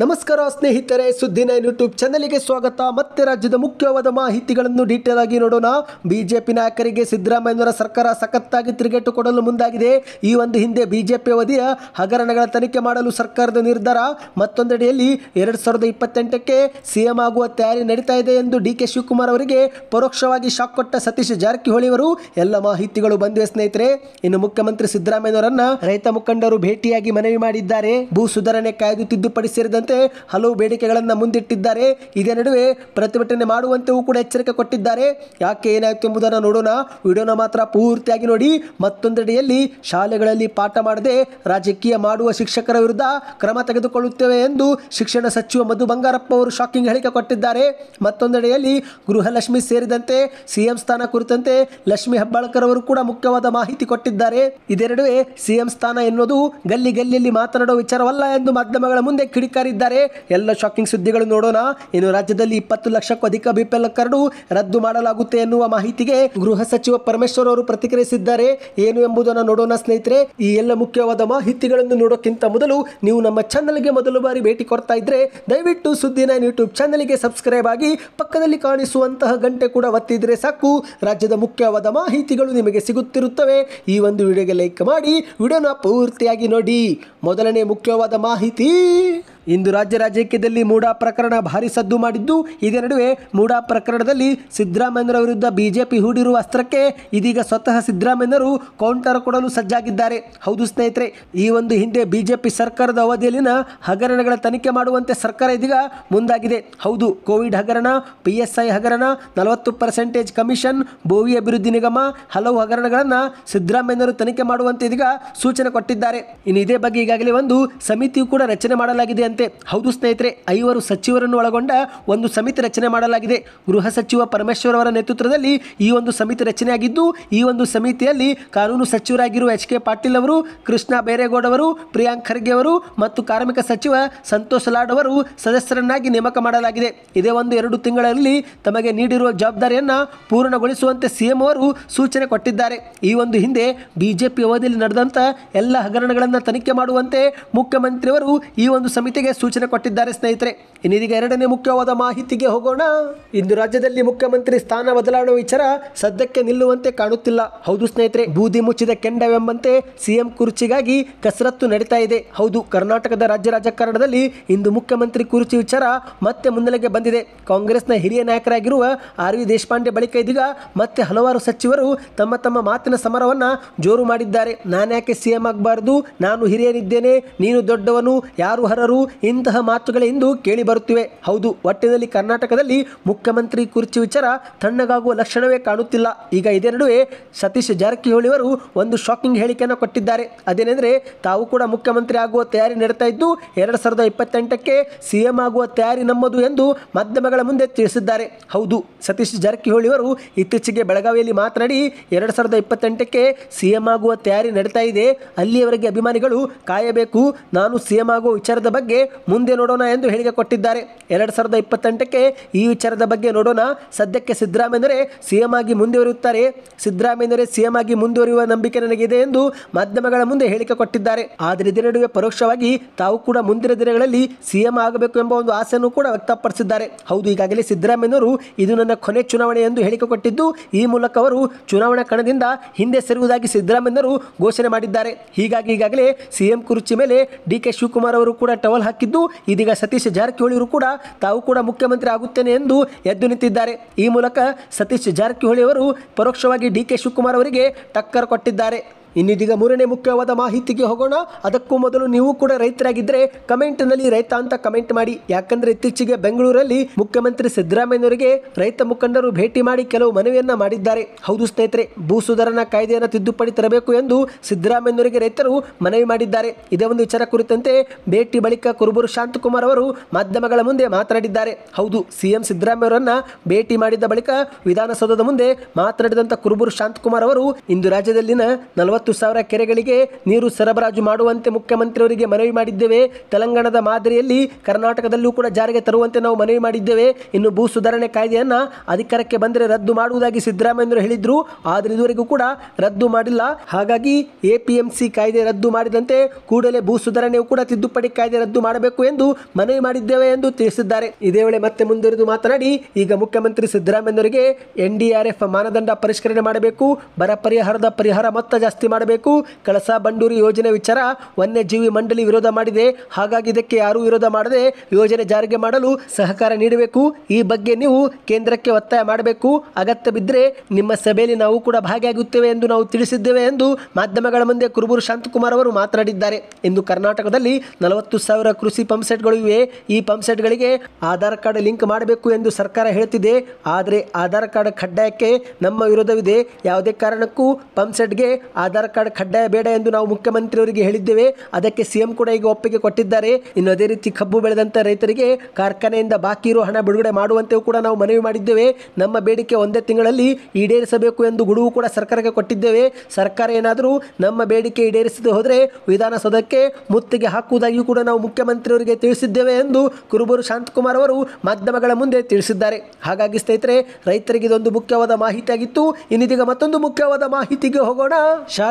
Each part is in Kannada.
ನಮಸ್ಕಾರ ಸ್ನೇಹಿತರೆ ಸುದ್ದಿನ ಯೂಟ್ಯೂಬ್ ಚಾನಲಿಗೆ ಸ್ವಾಗತ ಮತ್ತೆ ರಾಜ್ಯದ ಮುಖ್ಯವಾದ ಮಾಹಿತಿಗಳನ್ನು ಡೀಟೇಲ್ ಆಗಿ ನೋಡೋಣ ಬಿಜೆಪಿ ನಾಯಕರಿಗೆ ಸಿದ್ದರಾಮಯ್ಯನವರ ಸರ್ಕಾರ ಸಖತ್ತಾಗಿ ತಿರುಗೇಟು ಕೊಡಲು ಮುಂದಾಗಿದೆ ಈ ಒಂದು ಹಿಂದೆ ಬಿಜೆಪಿ ಅವಧಿಯ ಹಗರಣಗಳ ತನಿಖೆ ಮಾಡಲು ಸರ್ಕಾರದ ನಿರ್ಧಾರ ಮತ್ತೊಂದೆಡೆಯಲ್ಲಿ ಎರಡ್ ಸಾವಿರದ ಇಪ್ಪತ್ತೆಂಟಕ್ಕೆ ಸಿಎಂ ಆಗುವ ತಯಾರಿ ನಡೀತಾ ಇದೆ ಎಂದು ಡಿ ಕೆ ಶಿವಕುಮಾರ್ ಅವರಿಗೆ ಪರೋಕ್ಷವಾಗಿ ಶಾಕ್ ಕೊಟ್ಟ ಸತೀಶ್ ಜಾರಕಿಹೊಳಿ ಅವರು ಎಲ್ಲ ಮಾಹಿತಿಗಳು ಬಂದಿವೆ ಸ್ನೇಹಿತರೆ ಇನ್ನು ಮುಖ್ಯಮಂತ್ರಿ ಸಿದ್ದರಾಮಯ್ಯವರನ್ನ ರೈತ ಮುಖಂಡರು ಭೇಟಿಯಾಗಿ ಮನವಿ ಮಾಡಿದ್ದಾರೆ ಭೂ ಸುಧಾರಣೆ ಕಾಯ್ದು ತಿದ್ದುಪಡಿ ಸೇರಿದಂತೆ ಹಲವು ಬೇಡಿಕೆಗಳನ್ನು ಮುಂದಿಟ್ಟಿದ್ದಾರೆ ಇದೇ ನಡುವೆ ಪ್ರತಿಭಟನೆ ಮಾಡುವಂತೆಯೂ ಕೂಡ ಎಚ್ಚರಿಕೆ ಕೊಟ್ಟಿದ್ದಾರೆ ಯಾಕೆ ಏನಾಯಿತು ಎಂಬುದನ್ನು ನೋಡೋಣ ವಿಡಿಯೋನ ಮಾತ್ರ ಪೂರ್ತಿಯಾಗಿ ನೋಡಿ ಮತ್ತೊಂದೆಡೆಯಲ್ಲಿ ಶಾಲೆಗಳಲ್ಲಿ ಪಾಠ ಮಾಡದೆ ರಾಜಕೀಯ ಮಾಡುವ ಶಿಕ್ಷಕರ ವಿರುದ್ಧ ಕ್ರಮ ತೆಗೆದುಕೊಳ್ಳುತ್ತೇವೆ ಎಂದು ಶಿಕ್ಷಣ ಸಚಿವ ಮಧು ಬಂಗಾರಪ್ಪ ಅವರು ಶಾಕಿಂಗ್ ಹೇಳಿಕೆ ಕೊಟ್ಟಿದ್ದಾರೆ ಮತ್ತೊಂದೆಡೆಯಲ್ಲಿ ಗೃಹಲಕ್ಷ್ಮಿ ಸೇರಿದಂತೆ ಸಿಎಂ ಸ್ಥಾನ ಕುರಿತಂತೆ ಲಕ್ಷ್ಮಿ ಹೆಬ್ಬಾಳ್ಕರ್ ಅವರು ಕೂಡ ಮುಖ್ಯವಾದ ಮಾಹಿತಿ ಕೊಟ್ಟಿದ್ದಾರೆ ನಡುವೆ ಸಿಎಂ ಸ್ಥಾನ ಎನ್ನುವುದು ಗಲ್ಲಿ ಗಲ್ಲಿಯಲ್ಲಿ ಮಾತನಾಡುವ ವಿಚಾರವಲ್ಲ ಎಂದು ಮಾಧ್ಯಮಗಳ ಮುಂದೆ ಕಿಡಿಕಾರಿ ಇದ್ದಾರೆ ಎಲ್ಲ ಶಾಕಿಂಗ್ ಸುದ್ದಿಗಳು ನೋಡೋಣ ಇನ್ನು ರಾಜ್ಯದಲ್ಲಿ ಇಪ್ಪತ್ತು ಲಕ್ಷಕ್ಕೂ ಅಧಿಕ ಬಿಪಿಎಲ್ ಕರಡು ರದ್ದು ಮಾಡಲಾಗುತ್ತೆ ಎನ್ನುವ ಮಾಹಿತಿಗೆ ಗೃಹ ಸಚಿವ ಪರಮೇಶ್ವರ್ ಅವರು ಪ್ರತಿಕ್ರಿಯಿಸಿದ್ದಾರೆ ಏನು ಎಂಬುದನ್ನು ನೋಡೋಣ ಸ್ನೇಹಿತರೆ ಈ ಎಲ್ಲ ಮುಖ್ಯವಾದ ಮಾಹಿತಿಗಳನ್ನು ನೋಡೋಕ್ಕಿಂತ ಮೊದಲು ನೀವು ನಮ್ಮ ಚಾನಲ್ಗೆ ಮೊದಲು ಬಾರಿ ಭೇಟಿ ಕೊಡ್ತಾ ಇದ್ರೆ ದಯವಿಟ್ಟು ಸುದ್ದಿ ನೈನ್ ಯೂಟ್ಯೂಬ್ ಚಾನಲ್ಗೆ ಸಬ್ಸ್ಕ್ರೈಬ್ ಆಗಿ ಪಕ್ಕದಲ್ಲಿ ಕಾಣಿಸುವಂತಹ ಗಂಟೆ ಕೂಡ ಒತ್ತಿದ್ರೆ ಸಾಕು ರಾಜ್ಯದ ಮುಖ್ಯವಾದ ಮಾಹಿತಿಗಳು ನಿಮಗೆ ಸಿಗುತ್ತಿರುತ್ತವೆ ಈ ಒಂದು ವಿಡಿಯೋಗೆ ಲೈಕ್ ಮಾಡಿ ವಿಡಿಯೋನ ಪೂರ್ತಿಯಾಗಿ ನೋಡಿ ಮೊದಲನೇ ಮುಖ್ಯವಾದ ಮಾಹಿತಿ ಇಂದು ರಾಜ್ಯ ರಾಜಕೀಯದಲ್ಲಿ ಮೂಡಾ ಪ್ರಕರಣ ಭಾರಿ ಸದ್ದು ಮಾಡಿದ್ದು ಇದೇ ನಡುವೆ ಮೂಡಾ ಪ್ರಕರಣದಲ್ಲಿ ಸಿದ್ದರಾಮಯ್ಯರ ವಿರುದ್ಧ ಬಿಜೆಪಿ ಹೂಡಿರುವ ಅಸ್ತ್ರಕ್ಕೆ ಇದೀಗ ಸ್ವತಃ ಸಿದ್ದರಾಮಯ್ಯರು ಕೌಂಟರ್ ಕೊಡಲು ಸಜ್ಜಾಗಿದ್ದಾರೆ ಹೌದು ಸ್ನೇಹಿತರೆ ಈ ಒಂದು ಹಿಂದೆ ಬಿಜೆಪಿ ಸರ್ಕಾರದ ಅವಧಿಯಲ್ಲಿನ ಹಗರಣಗಳ ತನಿಖೆ ಮಾಡುವಂತೆ ಸರ್ಕಾರ ಇದೀಗ ಮುಂದಾಗಿದೆ ಹೌದು ಕೋವಿಡ್ ಹಗರಣ ಪಿಎಸ್ಐ ಹಗರಣ ನಲವತ್ತು ಪರ್ಸೆಂಟೇಜ್ ಕಮಿಷನ್ ಭೂವಿ ಅಭಿವೃದ್ಧಿ ನಿಗಮ ಹಲವು ಹಗರಣಗಳನ್ನು ಸಿದ್ದರಾಮಯ್ಯರು ತನಿಖೆ ಮಾಡುವಂತೆ ಇದೀಗ ಸೂಚನೆ ಕೊಟ್ಟಿದ್ದಾರೆ ಇನ್ನು ಇದೇ ಬಗ್ಗೆ ಈಗಾಗಲೇ ಒಂದು ಸಮಿತಿಯು ಕೂಡ ರಚನೆ ಮಾಡಲಾಗಿದೆ ಸೇರಿದಂತೆ ಹೌದು ಸ್ನೇಹಿತರೆ ಐವರು ಸಚಿವರನ್ನು ಒಳಗೊಂಡ ಒಂದು ಸಮಿತಿ ರಚನೆ ಮಾಡಲಾಗಿದೆ ಗೃಹ ಸಚಿವ ಪರಮೇಶ್ವರ್ ಅವರ ನೇತೃತ್ವದಲ್ಲಿ ಈ ಒಂದು ಸಮಿತಿ ರಚನೆಯಾಗಿದ್ದು ಈ ಒಂದು ಸಮಿತಿಯಲ್ಲಿ ಕಾನೂನು ಸಚಿವರಾಗಿರುವ ಎಚ್ ಕೆ ಪಾಟೀಲ್ ಅವರು ಕೃಷ್ಣ ಬೈರೇಗೌಡ ಅವರು ಪ್ರಿಯಾಂಕ್ ಖರ್ಗೆ ಅವರು ಮತ್ತು ಕಾರ್ಮಿಕ ಸಚಿವ ಸಂತೋಷ್ ಲಾಡ್ ಅವರು ಸದಸ್ಯರನ್ನಾಗಿ ನೇಮಕ ಮಾಡಲಾಗಿದೆ ಇದೇ ಒಂದು ಎರಡು ತಿಂಗಳಲ್ಲಿ ತಮಗೆ ನೀಡಿರುವ ಜವಾಬ್ದಾರಿಯನ್ನು ಪೂರ್ಣಗೊಳಿಸುವಂತೆ ಸಿಎಂ ಅವರು ಸೂಚನೆ ಕೊಟ್ಟಿದ್ದಾರೆ ಈ ಒಂದು ಹಿಂದೆ ಬಿಜೆಪಿ ಅವಧಿಯಲ್ಲಿ ನಡೆದಂತಹ ಎಲ್ಲ ಹಗರಣಗಳನ್ನು ತನಿಖೆ ಮಾಡುವಂತೆ ಮುಖ್ಯಮಂತ್ರಿಯವರು ಈ ಒಂದು ಸಮಿತಿ ಸೂಚನೆ ಕೊಟ್ಟಿದ್ದಾರೆ ಸ್ನೇಹಿತರೆ ಇನ್ನಿದೀಗ ಎರಡನೇ ಮುಖ್ಯವಾದ ಮಾಹಿತಿಗೆ ಹೋಗೋಣ ಇಂದು ರಾಜ್ಯದಲ್ಲಿ ಮುಖ್ಯಮಂತ್ರಿ ಸ್ಥಾನ ಬದಲಾವಣೆ ವಿಚಾರ ಸದ್ಯಕ್ಕೆ ನಿಲ್ಲುವಂತೆ ಕಾಣುತ್ತಿಲ್ಲ ಹೌದು ಸ್ನೇಹಿತರೆ ಬೂದಿ ಮುಚ್ಚಿದ ಕೆಂಡವೆಂಬಂತೆ ಸಿಎಂ ಕುರ್ಚಿಗಾಗಿ ಕಸರತ್ತು ನಡೀತಾ ಇದೆ ಹೌದು ಕರ್ನಾಟಕದ ರಾಜ್ಯ ರಾಜಕಾರಣದಲ್ಲಿ ಇಂದು ಮುಖ್ಯಮಂತ್ರಿ ಕುರ್ಚಿ ವಿಚಾರ ಮತ್ತೆ ಮುನ್ನೆಲೆಗೆ ಬಂದಿದೆ ಕಾಂಗ್ರೆಸ್ನ ಹಿರಿಯ ನಾಯಕರಾಗಿರುವ ಆರ್ ವಿ ದೇಶಪಾಂಡೆ ಬಳಿಕ ಇದೀಗ ಮತ್ತೆ ಹಲವಾರು ಸಚಿವರು ತಮ್ಮ ತಮ್ಮ ಮಾತಿನ ಸಮರವನ್ನು ಜೋರು ಮಾಡಿದ್ದಾರೆ ಯಾಕೆ ಸಿಎಂ ಆಗಬಾರದು ನಾನು ಹಿರಿಯನಿದ್ದೇನೆ ನೀನು ದೊಡ್ಡವನು ಯಾರು ಹರರು ಇಂತಹ ಕೇಳಿ ಬರುತ್ತಿವೆ ಹೌದು ಒಟ್ಟಿನಲ್ಲಿ ಕರ್ನಾಟಕದಲ್ಲಿ ಮುಖ್ಯಮಂತ್ರಿ ಕುರ್ಚಿ ವಿಚಾರ ತಣ್ಣಗಾಗುವ ಲಕ್ಷಣವೇ ಕಾಣುತ್ತಿಲ್ಲ ಈಗ ಇದೇ ನಡುವೆ ಸತೀಶ್ ಜಾರಕಿಹೊಳಿ ಅವರು ಒಂದು ಶಾಕಿಂಗ್ ಹೇಳಿಕೆಯನ್ನು ಕೊಟ್ಟಿದ್ದಾರೆ ಅದೇನೆಂದರೆ ತಾವು ಕೂಡ ಮುಖ್ಯಮಂತ್ರಿ ಆಗುವ ತಯಾರಿ ನಡೀತಾ ಇದ್ದು ಎರಡು ಸಾವಿರದ ಇಪ್ಪತ್ತೆಂಟಕ್ಕೆ ಸಿಎಂ ಆಗುವ ತಯಾರಿ ನಮ್ಮದು ಎಂದು ಮಾಧ್ಯಮಗಳ ಮುಂದೆ ತಿಳಿಸಿದ್ದಾರೆ ಹೌದು ಸತೀಶ್ ಜಾರಕಿಹೊಳಿ ಅವರು ಇತ್ತೀಚೆಗೆ ಬೆಳಗಾವಿಯಲ್ಲಿ ಮಾತನಾಡಿ ಎರಡು ಸಾವಿರದ ಇಪ್ಪತ್ತೆಂಟಕ್ಕೆ ಸಿಎಂ ಆಗುವ ತಯಾರಿ ನಡೀತಾ ಇದೆ ಅಲ್ಲಿಯವರೆಗೆ ಅಭಿಮಾನಿಗಳು ಕಾಯಬೇಕು ನಾನು ಸಿಎಂ ಆಗುವ ವಿಚಾರದ ಬಗ್ಗೆ ಮುಂದೆ ನೋಡೋಣ ಎಂದು ಹೇಳಿಕೆ ಕೊಟ್ಟಿದ್ದಾರೆ ಎರಡು ಸಾವಿರದ ಇಪ್ಪತ್ತೆಂಟಕ್ಕೆ ಈ ವಿಚಾರದ ಬಗ್ಗೆ ನೋಡೋಣ ಸದ್ಯಕ್ಕೆ ಸಿದ್ದರಾಮಯ್ಯರೇ ಸಿಎಂ ಆಗಿ ಮುಂದುವರಿಯುತ್ತಾರೆ ಸಿದ್ದರಾಮಯ್ಯರೇ ಸಿಎಂ ಆಗಿ ಮುಂದುವರಿಯುವ ನಂಬಿಕೆ ನನಗಿದೆ ಎಂದು ಮಾಧ್ಯಮಗಳ ಮುಂದೆ ಹೇಳಿಕೆ ಕೊಟ್ಟಿದ್ದಾರೆ ಆದರೆ ಇದರ ನಡುವೆ ಪರೋಕ್ಷವಾಗಿ ತಾವು ಕೂಡ ಮುಂದಿನ ದಿನಗಳಲ್ಲಿ ಸಿಎಂ ಆಗಬೇಕು ಎಂಬ ಒಂದು ಆಸೆಯನ್ನು ಕೂಡ ವ್ಯಕ್ತಪಡಿಸಿದ್ದಾರೆ ಹೌದು ಈಗಾಗಲೇ ಸಿದ್ದರಾಮಯ್ಯನವರು ಇದು ನನ್ನ ಕೊನೆ ಚುನಾವಣೆ ಎಂದು ಹೇಳಿಕೆ ಕೊಟ್ಟಿದ್ದು ಈ ಮೂಲಕ ಅವರು ಚುನಾವಣಾ ಕಣದಿಂದ ಹಿಂದೆ ಸರಿಯುವುದಾಗಿ ಸಿದ್ದರಾಮಯ್ಯರು ಘೋಷಣೆ ಮಾಡಿದ್ದಾರೆ ಹೀಗಾಗಿ ಈಗಾಗಲೇ ಸಿಎಂ ಕುರ್ಚಿ ಮೇಲೆ ಡಿ ಕೆ ಶಿವಕುಮಾರ್ ಅವರು ಕೂಡ ಟವಲ್ ಹಾಕಿದ್ದು ಇದೀಗ ಸತೀಶ್ ಜಾರಕಿಹೊಳಿಯವರು ಕೂಡ ತಾವು ಕೂಡ ಮುಖ್ಯಮಂತ್ರಿ ಆಗುತ್ತೇನೆ ಎಂದು ಎದ್ದು ನಿಂತಿದ್ದಾರೆ ಈ ಮೂಲಕ ಸತೀಶ್ ಜಾರಕಿಹೊಳಿ ಅವರು ಪರೋಕ್ಷವಾಗಿ ಡಿ ಕೆ ಶಿವಕುಮಾರ್ ಅವರಿಗೆ ಟಕ್ಕರ್ ಕೊಟ್ಟಿದ್ದಾರೆ ಇನ್ನಿದೀಗ ಮೂರನೇ ಮುಖ್ಯವಾದ ಮಾಹಿತಿಗೆ ಹೋಗೋಣ ಅದಕ್ಕೂ ಮೊದಲು ನೀವು ಕೂಡ ರೈತರಾಗಿದ್ದರೆ ಕಮೆಂಟ್ನಲ್ಲಿ ರೈತ ಅಂತ ಕಮೆಂಟ್ ಮಾಡಿ ಯಾಕಂದ್ರೆ ಇತ್ತೀಚೆಗೆ ಬೆಂಗಳೂರಲ್ಲಿ ಮುಖ್ಯಮಂತ್ರಿ ಸಿದ್ದರಾಮಯ್ಯನವರಿಗೆ ರೈತ ಮುಖಂಡರು ಭೇಟಿ ಮಾಡಿ ಕೆಲವು ಮನವಿಯನ್ನ ಮಾಡಿದ್ದಾರೆ ಹೌದು ಸ್ನೇಹಿತರೆ ಭೂ ಸುಧಾರಣಾ ಕಾಯ್ದೆಯನ್ನು ತಿದ್ದುಪಡಿ ತರಬೇಕು ಎಂದು ಸಿದ್ದರಾಮಯ್ಯನವರಿಗೆ ರೈತರು ಮನವಿ ಮಾಡಿದ್ದಾರೆ ಇದೇ ಒಂದು ವಿಚಾರ ಕುರಿತಂತೆ ಭೇಟಿ ಬಳಿಕ ಕುರುಬೂರು ಶಾಂತಕುಮಾರ್ ಅವರು ಮಾಧ್ಯಮಗಳ ಮುಂದೆ ಮಾತನಾಡಿದ್ದಾರೆ ಹೌದು ಸಿಎಂ ಸಿದ್ದರಾಮಯ್ಯವರನ್ನ ಭೇಟಿ ಮಾಡಿದ ಬಳಿಕ ವಿಧಾನಸೌಧದ ಮುಂದೆ ಮಾತನಾಡಿದಂತ ಕುರುಬೂರು ಶಾಂತಕುಮಾರ್ ಅವರು ಇಂದು ರಾಜ್ಯದಲ್ಲಿನ ನಲವತ್ತು ಮೂವತ್ತು ಸಾವಿರ ಕೆರೆಗಳಿಗೆ ನೀರು ಸರಬರಾಜು ಮಾಡುವಂತೆ ಮುಖ್ಯಮಂತ್ರಿಯವರಿಗೆ ಮನವಿ ಮಾಡಿದ್ದೇವೆ ತೆಲಂಗಾಣದ ಮಾದರಿಯಲ್ಲಿ ಕರ್ನಾಟಕದಲ್ಲೂ ಕೂಡ ಜಾರಿಗೆ ತರುವಂತೆ ನಾವು ಮನವಿ ಮಾಡಿದ್ದೇವೆ ಇನ್ನು ಭೂ ಸುಧಾರಣೆ ಕಾಯ್ದೆಯನ್ನು ಅಧಿಕಾರಕ್ಕೆ ಬಂದರೆ ರದ್ದು ಮಾಡುವುದಾಗಿ ಸಿದ್ದರಾಮಯ್ಯರು ಹೇಳಿದ್ರು ಆದರೆ ಇದುವರೆಗೂ ಕೂಡ ರದ್ದು ಮಾಡಿಲ್ಲ ಹಾಗಾಗಿ ಎಪಿಎಂಸಿ ಕಾಯ್ದೆ ರದ್ದು ಮಾಡಿದಂತೆ ಕೂಡಲೇ ಭೂ ಸುಧಾರಣೆಯು ಕೂಡ ತಿದ್ದುಪಡಿ ಕಾಯ್ದೆ ರದ್ದು ಮಾಡಬೇಕು ಎಂದು ಮನವಿ ಮಾಡಿದ್ದೇವೆ ಎಂದು ತಿಳಿಸಿದ್ದಾರೆ ಇದೇ ವೇಳೆ ಮತ್ತೆ ಮುಂದುವರಿದು ಮಾತನಾಡಿ ಈಗ ಮುಖ್ಯಮಂತ್ರಿ ಸಿದ್ದರಾಮಯ್ಯರಿಗೆ ಎಫ್ ಮಾನದಂಡ ಪರಿಷ್ಕರಣೆ ಮಾಡಬೇಕು ಬರ ಪರಿಹಾರದ ಪರಿಹಾರ ಮೊತ್ತ ಜಾಸ್ತಿ ಮಾಡಬೇಕು ಕಳಸಾ ಬಂಡೂರಿ ಯೋಜನೆ ವಿಚಾರ ವನ್ಯಜೀವಿ ಮಂಡಳಿ ವಿರೋಧ ಮಾಡಿದೆ ಹಾಗಾಗಿ ಇದಕ್ಕೆ ಯಾರೂ ವಿರೋಧ ಮಾಡದೆ ಯೋಜನೆ ಜಾರಿಗೆ ಮಾಡಲು ಸಹಕಾರ ನೀಡಬೇಕು ಈ ಬಗ್ಗೆ ನೀವು ಕೇಂದ್ರಕ್ಕೆ ಒತ್ತಾಯ ಮಾಡಬೇಕು ಅಗತ್ಯ ಬಿದ್ದರೆ ನಿಮ್ಮ ಸಭೆಯಲ್ಲಿ ನಾವು ಕೂಡ ಭಾಗಿಯಾಗುತ್ತೇವೆ ಎಂದು ನಾವು ತಿಳಿಸಿದ್ದೇವೆ ಎಂದು ಮಾಧ್ಯಮಗಳ ಮುಂದೆ ಕುರುಬೂರು ಶಾಂತಕುಮಾರ್ ಅವರು ಮಾತನಾಡಿದ್ದಾರೆ ಇಂದು ಕರ್ನಾಟಕದಲ್ಲಿ ನಲವತ್ತು ಸಾವಿರ ಕೃಷಿ ಪಂಪ್ಸೆಟ್ಗಳು ಇವೆ ಈ ಪಂಪ್ಸೆಟ್ಗಳಿಗೆ ಆಧಾರ್ ಕಾರ್ಡ್ ಲಿಂಕ್ ಮಾಡಬೇಕು ಎಂದು ಸರ್ಕಾರ ಹೇಳುತ್ತಿದೆ ಆದರೆ ಆಧಾರ್ ಕಾರ್ಡ್ ಕಡ್ಡಾಯಕ್ಕೆ ನಮ್ಮ ವಿರೋಧವಿದೆ ಯಾವುದೇ ಕಾರಣಕ್ಕೂ ಪಂಪ್ಸೆಟ್ಗೆ ಆಧಾರ್ ಆಧಾರ್ ಕಾರ್ಡ್ ಕಡ್ಡಾಯ ಬೇಡ ಎಂದು ನಾವು ಮುಖ್ಯಮಂತ್ರಿಯವರಿಗೆ ಹೇಳಿದ್ದೇವೆ ಅದಕ್ಕೆ ಸಿಎಂ ಕೂಡ ಈಗ ಒಪ್ಪಿಗೆ ಕೊಟ್ಟಿದ್ದಾರೆ ಇನ್ನು ಅದೇ ರೀತಿ ಕಬ್ಬು ಬೆಳೆದಂತಹ ರೈತರಿಗೆ ಕಾರ್ಖಾನೆಯಿಂದ ಬಾಕಿ ಇರುವ ಹಣ ಬಿಡುಗಡೆ ಮಾಡುವಂತೆಯೂ ಕೂಡ ನಾವು ಮನವಿ ಮಾಡಿದ್ದೇವೆ ನಮ್ಮ ಬೇಡಿಕೆ ಒಂದೇ ತಿಂಗಳಲ್ಲಿ ಈಡೇರಿಸಬೇಕು ಎಂದು ಗುಡುವು ಕೂಡ ಸರ್ಕಾರಕ್ಕೆ ಕೊಟ್ಟಿದ್ದೇವೆ ಸರ್ಕಾರ ಏನಾದರೂ ನಮ್ಮ ಬೇಡಿಕೆ ಈಡೇರಿಸದೆ ಹೋದರೆ ವಿಧಾನಸೌಧಕ್ಕೆ ಮುತ್ತಿಗೆ ಹಾಕುವುದಾಗಿಯೂ ಕೂಡ ನಾವು ಮುಖ್ಯಮಂತ್ರಿಯವರಿಗೆ ತಿಳಿಸಿದ್ದೇವೆ ಎಂದು ಕುರುಬೂರು ಶಾಂತಕುಮಾರ್ ಅವರು ಮಾಧ್ಯಮಗಳ ಮುಂದೆ ತಿಳಿಸಿದ್ದಾರೆ ಹಾಗಾಗಿ ಸ್ನೇಹಿತರೆ ರೈತರಿಗೆ ಇದೊಂದು ಮುಖ್ಯವಾದ ಮಾಹಿತಿಯಾಗಿತ್ತು ಇನ್ನಿದೀಗ ಮತ್ತೊಂದು ಮುಖ್ಯವಾದ ಮಾಹಿತಿಗೆ ಹೋಗೋಣ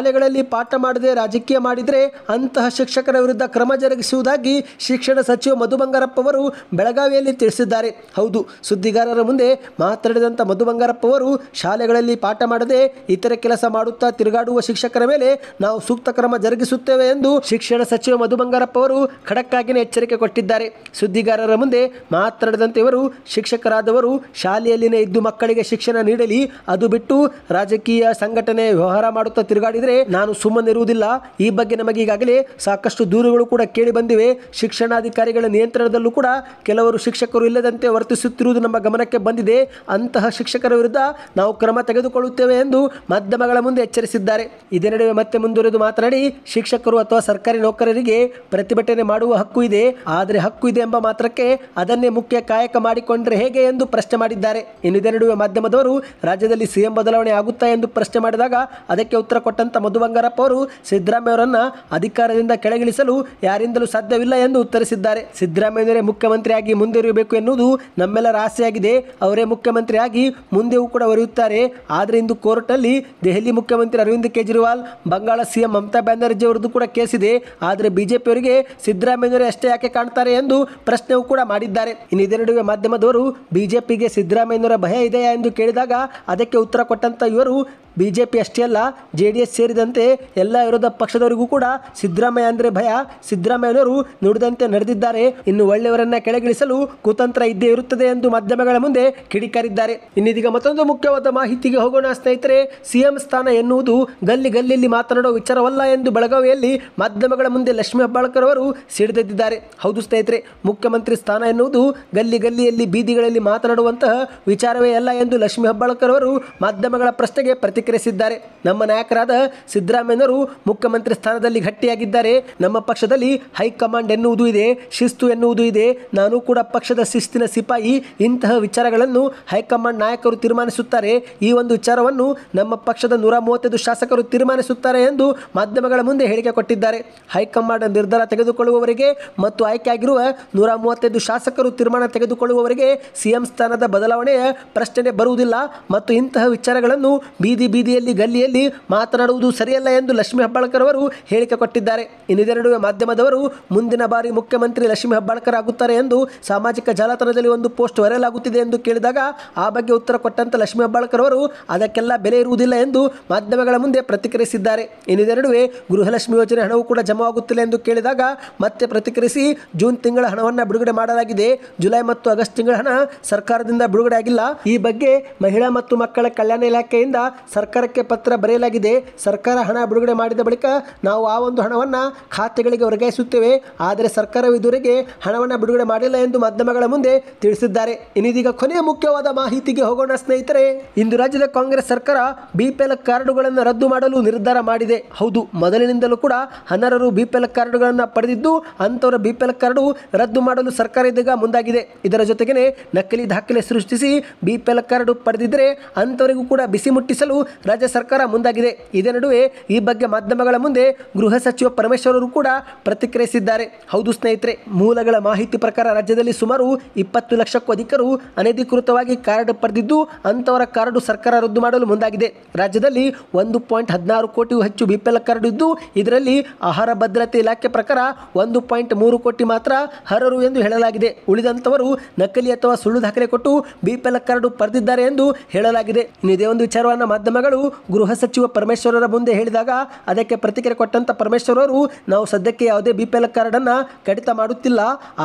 ಶಾಲೆಗಳಲ್ಲಿ ಪಾಠ ಮಾಡದೆ ರಾಜಕೀಯ ಮಾಡಿದರೆ ಅಂತಹ ಶಿಕ್ಷಕರ ವಿರುದ್ಧ ಕ್ರಮ ಜರುಗಿಸುವುದಾಗಿ ಶಿಕ್ಷಣ ಸಚಿವ ಮಧು ಬಂಗಾರಪ್ಪ ಅವರು ಬೆಳಗಾವಿಯಲ್ಲಿ ತಿಳಿಸಿದ್ದಾರೆ ಹೌದು ಸುದ್ದಿಗಾರರ ಮುಂದೆ ಮಾತನಾಡಿದಂಥ ಮಧು ಬಂಗಾರಪ್ಪ ಅವರು ಶಾಲೆಗಳಲ್ಲಿ ಪಾಠ ಮಾಡದೆ ಇತರೆ ಕೆಲಸ ಮಾಡುತ್ತಾ ತಿರುಗಾಡುವ ಶಿಕ್ಷಕರ ಮೇಲೆ ನಾವು ಸೂಕ್ತ ಕ್ರಮ ಜರುಗಿಸುತ್ತೇವೆ ಎಂದು ಶಿಕ್ಷಣ ಸಚಿವ ಮಧು ಬಂಗಾರಪ್ಪ ಅವರು ಖಡಕ್ಕಾಗಿನೇ ಎಚ್ಚರಿಕೆ ಕೊಟ್ಟಿದ್ದಾರೆ ಸುದ್ದಿಗಾರರ ಮುಂದೆ ಮಾತನಾಡಿದಂತೆ ಇವರು ಶಿಕ್ಷಕರಾದವರು ಶಾಲೆಯಲ್ಲಿನೇ ಇದ್ದು ಮಕ್ಕಳಿಗೆ ಶಿಕ್ಷಣ ನೀಡಲಿ ಅದು ಬಿಟ್ಟು ರಾಜಕೀಯ ಸಂಘಟನೆ ವ್ಯವಹಾರ ಮಾಡುತ್ತಾ ತಿರುಗಾಡಿದರೆ ಆದರೆ ನಾನು ಸುಮ್ಮನಿರುವುದಿಲ್ಲ ಈ ಬಗ್ಗೆ ನಮಗೆ ಈಗಾಗಲೇ ಸಾಕಷ್ಟು ದೂರುಗಳು ಕೂಡ ಕೇಳಿ ಬಂದಿವೆ ಶಿಕ್ಷಣಾಧಿಕಾರಿಗಳ ನಿಯಂತ್ರಣದಲ್ಲೂ ಕೂಡ ಕೆಲವರು ಶಿಕ್ಷಕರು ಇಲ್ಲದಂತೆ ವರ್ತಿಸುತ್ತಿರುವುದು ನಮ್ಮ ಗಮನಕ್ಕೆ ಬಂದಿದೆ ಅಂತಹ ಶಿಕ್ಷಕರ ವಿರುದ್ಧ ನಾವು ಕ್ರಮ ತೆಗೆದುಕೊಳ್ಳುತ್ತೇವೆ ಎಂದು ಮಾಧ್ಯಮಗಳ ಮುಂದೆ ಎಚ್ಚರಿಸಿದ್ದಾರೆ ಇದೇ ನಡುವೆ ಮತ್ತೆ ಮುಂದುವರೆದು ಮಾತನಾಡಿ ಶಿಕ್ಷಕರು ಅಥವಾ ಸರ್ಕಾರಿ ನೌಕರರಿಗೆ ಪ್ರತಿಭಟನೆ ಮಾಡುವ ಹಕ್ಕು ಇದೆ ಆದರೆ ಹಕ್ಕು ಇದೆ ಎಂಬ ಮಾತ್ರಕ್ಕೆ ಅದನ್ನೇ ಮುಖ್ಯ ಕಾಯಕ ಮಾಡಿಕೊಂಡ್ರೆ ಹೇಗೆ ಎಂದು ಪ್ರಶ್ನೆ ಮಾಡಿದ್ದಾರೆ ಇನ್ನು ಇದೇ ನಡುವೆ ಮಾಧ್ಯಮದವರು ರಾಜ್ಯದಲ್ಲಿ ಸಿಎಂ ಬದಲಾವಣೆ ಆಗುತ್ತಾ ಎಂದು ಪ್ರಶ್ನೆ ಮಾಡಿದಾಗ ಅದಕ್ಕೆ ಉತ್ತರ ಕೊಟ್ಟಂತ ಮಧು ಬಂಗಾರಪ್ಪ ಅವರು ಸಿದ್ದರಾಮಯ್ಯ ಅವರನ್ನು ಅಧಿಕಾರದಿಂದ ಕೆಳಗಿಳಿಸಲು ಯಾರಿಂದಲೂ ಸಾಧ್ಯವಿಲ್ಲ ಎಂದು ಉತ್ತರಿಸಿದ್ದಾರೆ ಸಿದ್ದರಾಮಯ್ಯರೇ ಮುಖ್ಯಮಂತ್ರಿಯಾಗಿ ಮುಂದುವರಿಯಬೇಕು ಎನ್ನುವುದು ನಮ್ಮೆಲ್ಲರ ಆಸೆಯಾಗಿದೆ ಅವರೇ ಮುಖ್ಯಮಂತ್ರಿಯಾಗಿ ಮುಂದೆಯೂ ಕೂಡ ಒರೆಯುತ್ತಾರೆ ಆದರೆ ಇಂದು ಕೋರ್ಟಲ್ಲಿ ದೆಹಲಿ ಮುಖ್ಯಮಂತ್ರಿ ಅರವಿಂದ್ ಕೇಜ್ರಿವಾಲ್ ಬಂಗಾಳ ಸಿಎಂ ಮಮತಾ ಬ್ಯಾನರ್ಜಿ ಅವರದ್ದು ಕೂಡ ಕೇಸಿದೆ ಆದರೆ ಬಿಜೆಪಿಯವರಿಗೆ ಸಿದ್ದರಾಮಯ್ಯರೇ ಅಷ್ಟೇ ಯಾಕೆ ಕಾಣ್ತಾರೆ ಎಂದು ಪ್ರಶ್ನೆಯೂ ಕೂಡ ಮಾಡಿದ್ದಾರೆ ಇನ್ನು ಇದರ ನಡುವೆ ಮಾಧ್ಯಮದವರು ಬಿಜೆಪಿಗೆ ಸಿದ್ದರಾಮಯ್ಯರ ಭಯ ಇದೆಯಾ ಎಂದು ಕೇಳಿದಾಗ ಅದಕ್ಕೆ ಉತ್ತರ ಕೊಟ್ಟಂತ ಇವರು ಬಿಜೆಪಿ ಅಷ್ಟೇ ಅಲ್ಲ ಜೆಡಿಎಸ್ ಸೇರಿದಂತೆ ಎಲ್ಲ ವಿರೋಧ ಪಕ್ಷದವರಿಗೂ ಕೂಡ ಸಿದ್ದರಾಮಯ್ಯ ಅಂದರೆ ಭಯ ಸಿದ್ದರಾಮಯ್ಯನವರು ನುಡಿದಂತೆ ನಡೆದಿದ್ದಾರೆ ಇನ್ನು ಒಳ್ಳೆಯವರನ್ನ ಕೆಳಗಿಳಿಸಲು ಕುತಂತ್ರ ಇದ್ದೇ ಇರುತ್ತದೆ ಎಂದು ಮಾಧ್ಯಮಗಳ ಮುಂದೆ ಕಿಡಿಕಾರಿದ್ದಾರೆ ಇನ್ನಿದೀಗ ಮತ್ತೊಂದು ಮುಖ್ಯವಾದ ಮಾಹಿತಿಗೆ ಹೋಗೋಣ ಸ್ನೇಹಿತರೆ ಸಿಎಂ ಸ್ಥಾನ ಎನ್ನುವುದು ಗಲ್ಲಿ ಗಲ್ಲಿಯಲ್ಲಿ ಮಾತನಾಡುವ ವಿಚಾರವಲ್ಲ ಎಂದು ಬೆಳಗಾವಿಯಲ್ಲಿ ಮಾಧ್ಯಮಗಳ ಮುಂದೆ ಲಕ್ಷ್ಮೀ ಹೆಬ್ಬಾಳ್ಕರ್ ಅವರು ಸಿಡಿದೆದ್ದಿದ್ದಾರೆ ಹೌದು ಸ್ನೇಹಿತರೆ ಮುಖ್ಯಮಂತ್ರಿ ಸ್ಥಾನ ಎನ್ನುವುದು ಗಲ್ಲಿ ಗಲ್ಲಿಯಲ್ಲಿ ಬೀದಿಗಳಲ್ಲಿ ಮಾತನಾಡುವಂತಹ ವಿಚಾರವೇ ಅಲ್ಲ ಎಂದು ಲಕ್ಷ್ಮೀ ಹೆಬ್ಬಾಳ್ಕರ್ ಅವರು ಮಾಧ್ಯಮಗಳ ಪ್ರಶ್ನೆಗೆ ಪ್ರತಿಕ್ರಿಯಿಸಿದ್ದಾರೆ ನಮ್ಮ ನಾಯಕರಾದ ಸಿದ್ದರಾಮಯ್ಯನವರು ಮುಖ್ಯಮಂತ್ರಿ ಸ್ಥಾನದಲ್ಲಿ ಗಟ್ಟಿಯಾಗಿದ್ದಾರೆ ನಮ್ಮ ಪಕ್ಷದಲ್ಲಿ ಹೈಕಮಾಂಡ್ ಎನ್ನುವುದು ಇದೆ ಶಿಸ್ತು ಎನ್ನುವುದು ಇದೆ ನಾನು ಕೂಡ ಪಕ್ಷದ ಶಿಸ್ತಿನ ಸಿಪಾಯಿ ಇಂತಹ ವಿಚಾರಗಳನ್ನು ಹೈಕಮಾಂಡ್ ನಾಯಕರು ತೀರ್ಮಾನಿಸುತ್ತಾರೆ ಈ ಒಂದು ವಿಚಾರವನ್ನು ನಮ್ಮ ಪಕ್ಷದ ನೂರ ಮೂವತ್ತೈದು ಶಾಸಕರು ತೀರ್ಮಾನಿಸುತ್ತಾರೆ ಎಂದು ಮಾಧ್ಯಮಗಳ ಮುಂದೆ ಹೇಳಿಕೆ ಕೊಟ್ಟಿದ್ದಾರೆ ಹೈಕಮಾಂಡ್ ನಿರ್ಧಾರ ತೆಗೆದುಕೊಳ್ಳುವವರಿಗೆ ಮತ್ತು ಆಯ್ಕೆಯಾಗಿರುವ ನೂರ ಮೂವತ್ತೈದು ಶಾಸಕರು ತೀರ್ಮಾನ ತೆಗೆದುಕೊಳ್ಳುವವರಿಗೆ ಸಿಎಂ ಸ್ಥಾನದ ಬದಲಾವಣೆಯ ಪ್ರಶ್ನೆ ಬರುವುದಿಲ್ಲ ಮತ್ತು ಇಂತಹ ವಿಚಾರಗಳನ್ನು ಬೀದಿ ಬೀದಿಯಲ್ಲಿ ಗಲ್ಲಿಯಲ್ಲಿ ಮಾತನಾಡುವುದು ಸರಿಯಲ್ಲ ಎಂದು ಲಕ್ಷ್ಮೀ ಹೆಬ್ಬಾಳ್ಕರ್ ಅವರು ಹೇಳಿಕೆ ಕೊಟ್ಟಿದ್ದಾರೆ ಇನ್ನಿದೆರಡುವೆ ಮಾಧ್ಯಮದವರು ಮುಂದಿನ ಬಾರಿ ಮುಖ್ಯಮಂತ್ರಿ ಲಕ್ಷ್ಮೀ ಹೆಬ್ಬಾಳ್ಕರ್ ಆಗುತ್ತಾರೆ ಎಂದು ಸಾಮಾಜಿಕ ಜಾಲತಾಣದಲ್ಲಿ ಒಂದು ಪೋಸ್ಟ್ ವೈರಲ್ ಆಗುತ್ತಿದೆ ಎಂದು ಕೇಳಿದಾಗ ಆ ಬಗ್ಗೆ ಉತ್ತರ ಕೊಟ್ಟಂತ ಲಕ್ಷ್ಮೀ ಹೆಬ್ಬಾಳ್ಕರ್ ಅವರು ಅದಕ್ಕೆಲ್ಲ ಬೆಲೆ ಇರುವುದಿಲ್ಲ ಎಂದು ಮಾಧ್ಯಮಗಳ ಮುಂದೆ ಪ್ರತಿಕ್ರಿಯಿಸಿದ್ದಾರೆ ಇನ್ನಿದೆರಡುವೆ ಗೃಹಲಕ್ಷ್ಮಿ ಯೋಜನೆ ಹಣವು ಕೂಡ ಜಮಾವಾಗುತ್ತಿಲ್ಲ ಎಂದು ಕೇಳಿದಾಗ ಮತ್ತೆ ಪ್ರತಿಕ್ರಿಯಿಸಿ ಜೂನ್ ತಿಂಗಳ ಹಣವನ್ನು ಬಿಡುಗಡೆ ಮಾಡಲಾಗಿದೆ ಜುಲೈ ಮತ್ತು ಆಗಸ್ಟ್ ತಿಂಗಳ ಹಣ ಸರ್ಕಾರದಿಂದ ಬಿಡುಗಡೆ ಆಗಿಲ್ಲ ಈ ಬಗ್ಗೆ ಮಹಿಳಾ ಮತ್ತು ಮಕ್ಕಳ ಕಲ್ಯಾಣ ಇಲಾಖೆಯಿಂದ ಸರ್ಕಾರಕ್ಕೆ ಪತ್ರ ಬರೆಯಲಾಗಿದೆ ಸರ್ಕಾರ ಹಣ ಬಿಡುಗಡೆ ಮಾಡಿದ ಬಳಿಕ ನಾವು ಆ ಒಂದು ಹಣವನ್ನು ಖಾತೆಗಳಿಗೆ ವರ್ಗಾಯಿಸುತ್ತೇವೆ ಆದರೆ ಸರ್ಕಾರ ಇದುವರೆಗೆ ಹಣವನ್ನು ಬಿಡುಗಡೆ ಮಾಡಿಲ್ಲ ಎಂದು ಮಾಧ್ಯಮಗಳ ಮುಂದೆ ತಿಳಿಸಿದ್ದಾರೆ ಇನ್ನಿದೀಗ ಕೊನೆಯ ಮುಖ್ಯವಾದ ಮಾಹಿತಿಗೆ ಹೋಗೋಣ ಸ್ನೇಹಿತರೆ ಇಂದು ರಾಜ್ಯದ ಕಾಂಗ್ರೆಸ್ ಸರ್ಕಾರ ಬಿಪಿಎಲ್ ಕಾರ್ಡುಗಳನ್ನು ರದ್ದು ಮಾಡಲು ನಿರ್ಧಾರ ಮಾಡಿದೆ ಹೌದು ಮೊದಲಿನಿಂದಲೂ ಕೂಡ ಅನರ್ಹರು ಬಿಪಿಎಲ್ ಕಾರ್ಡುಗಳನ್ನು ಪಡೆದಿದ್ದು ಅಂಥವರ ಬಿಪಿಎಲ್ ಕಾರ್ಡು ರದ್ದು ಮಾಡಲು ಸರ್ಕಾರ ಇದೀಗ ಮುಂದಾಗಿದೆ ಇದರ ಜೊತೆಗೇ ನಕಲಿ ದಾಖಲೆ ಸೃಷ್ಟಿಸಿ ಬಿಪಿಎಲ್ ಕಾರ್ಡು ಪಡೆದಿದ್ದರೆ ಅಂಥವರಿಗೂ ಕೂಡ ಬಿಸಿ ಮುಟ್ಟಿಸಲು ರಾಜ್ಯ ಸರ್ಕಾರ ಮುಂದಾಗಿದೆ ಇದೇ ನಡುವೆ ಈ ಬಗ್ಗೆ ಮಾಧ್ಯಮಗಳ ಮುಂದೆ ಗೃಹ ಸಚಿವ ಪರಮೇಶ್ವರರು ಕೂಡ ಪ್ರತಿಕ್ರಿಯಿಸಿದ್ದಾರೆ ಹೌದು ಸ್ನೇಹಿತರೆ ಮೂಲಗಳ ಮಾಹಿತಿ ಪ್ರಕಾರ ರಾಜ್ಯದಲ್ಲಿ ಸುಮಾರು ಇಪ್ಪತ್ತು ಲಕ್ಷಕ್ಕೂ ಅಧಿಕರು ಅನಧಿಕೃತವಾಗಿ ಕಾರ್ಡ್ ಪಡೆದಿದ್ದು ಅಂತವರ ಕಾರ್ಡ್ ಸರ್ಕಾರ ರದ್ದು ಮಾಡಲು ಮುಂದಾಗಿದೆ ರಾಜ್ಯದಲ್ಲಿ ಒಂದು ಪಾಯಿಂಟ್ ಹದಿನಾರು ಕೋಟಿಗೂ ಹೆಚ್ಚು ಬಿಪಿಎಲ್ ಕಾರ್ಡ್ ಇದ್ದು ಇದರಲ್ಲಿ ಆಹಾರ ಭದ್ರತೆ ಇಲಾಖೆ ಪ್ರಕಾರ ಒಂದು ಪಾಯಿಂಟ್ ಮೂರು ಕೋಟಿ ಮಾತ್ರ ಹರರು ಎಂದು ಹೇಳಲಾಗಿದೆ ಉಳಿದಂಥವರು ನಕಲಿ ಅಥವಾ ಸುಳ್ಳು ದಾಖಲೆ ಕೊಟ್ಟು ಬಿಪಿಎಲ್ ಕಾರ್ಡ್ ಪಡೆದಿದ್ದಾರೆ ಎಂದು ಹೇಳಲಾಗಿದೆ ಇನ್ನು ಇದೇ ಒಂದು ವಿಚಾರವನ್ನು ಮಾಧ್ಯಮಗಳು ಗೃಹ ಸಚಿವ ಪರಮೇಶ್ವರ ಮುಂದೆ ಹೇಳಿದಾಗ ಅದಕ್ಕೆ ಪ್ರತಿಕ್ರಿಯೆ ಕೊಟ್ಟಂಥ ಪರಮೇಶ್ವರ್ ಅವರು ನಾವು ಸದ್ಯಕ್ಕೆ ಯಾವುದೇ ಬಿ ಪಿ ಎಲ್ ಕಾರ್ಡನ್ನು ಕಡಿತ ಮಾಡುತ್ತಿಲ್ಲ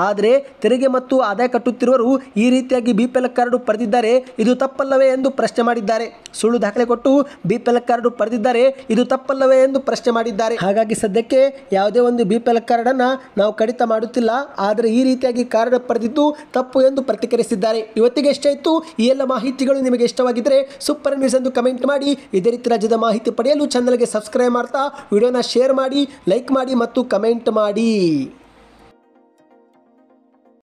ಆದರೆ ತೆರಿಗೆ ಮತ್ತು ಆದಾಯ ಕಟ್ಟುತ್ತಿರುವರು ಈ ರೀತಿಯಾಗಿ ಬಿ ಪಿ ಎಲ್ ಕಾರ್ಡು ಪಡೆದಿದ್ದಾರೆ ಇದು ತಪ್ಪಲ್ಲವೇ ಎಂದು ಪ್ರಶ್ನೆ ಮಾಡಿದ್ದಾರೆ ಸುಳ್ಳು ದಾಖಲೆ ಕೊಟ್ಟು ಬಿ ಪಿ ಎಲ್ ಕಾರ್ಡು ಪಡೆದಿದ್ದಾರೆ ಇದು ತಪ್ಪಲ್ಲವೇ ಎಂದು ಪ್ರಶ್ನೆ ಮಾಡಿದ್ದಾರೆ ಹಾಗಾಗಿ ಸದ್ಯಕ್ಕೆ ಯಾವುದೇ ಒಂದು ಬಿ ಪಿ ಎಲ್ ಕಾರ್ಡನ್ನು ನಾವು ಕಡಿತ ಮಾಡುತ್ತಿಲ್ಲ ಆದರೆ ಈ ರೀತಿಯಾಗಿ ಕಾರ್ಡ್ ಪಡೆದಿದ್ದು ತಪ್ಪು ಎಂದು ಪ್ರತಿಕ್ರಿಯಿಸಿದ್ದಾರೆ ಇವತ್ತಿಗೆ ಇಷ್ಟ ಇತ್ತು ಈ ಎಲ್ಲ ಮಾಹಿತಿಗಳು ನಿಮಗೆ ಇಷ್ಟವಾಗಿದ್ದರೆ ಸೂಪರ್ ನ್ಯೂಸ್ ಎಂದು ಕಮೆಂಟ್ ಮಾಡಿ ಇದೇ ರೀತಿ ರಾಜ್ಯದ ಮಾಹಿತಿ ಪಡೆಯಲು ಚಾನಲ್ಗೆ ಸಬ್ಸ್ಕ್ರೈಬ್ ಮಾಡ್ತಾ ವಿಡಿಯೋನ ಶೇರ್ ಮಾಡಿ ಲೈಕ್ ಮಾಡಿ ಮತ್ತು ಕಮೆಂಟ್ ಮಾಡಿ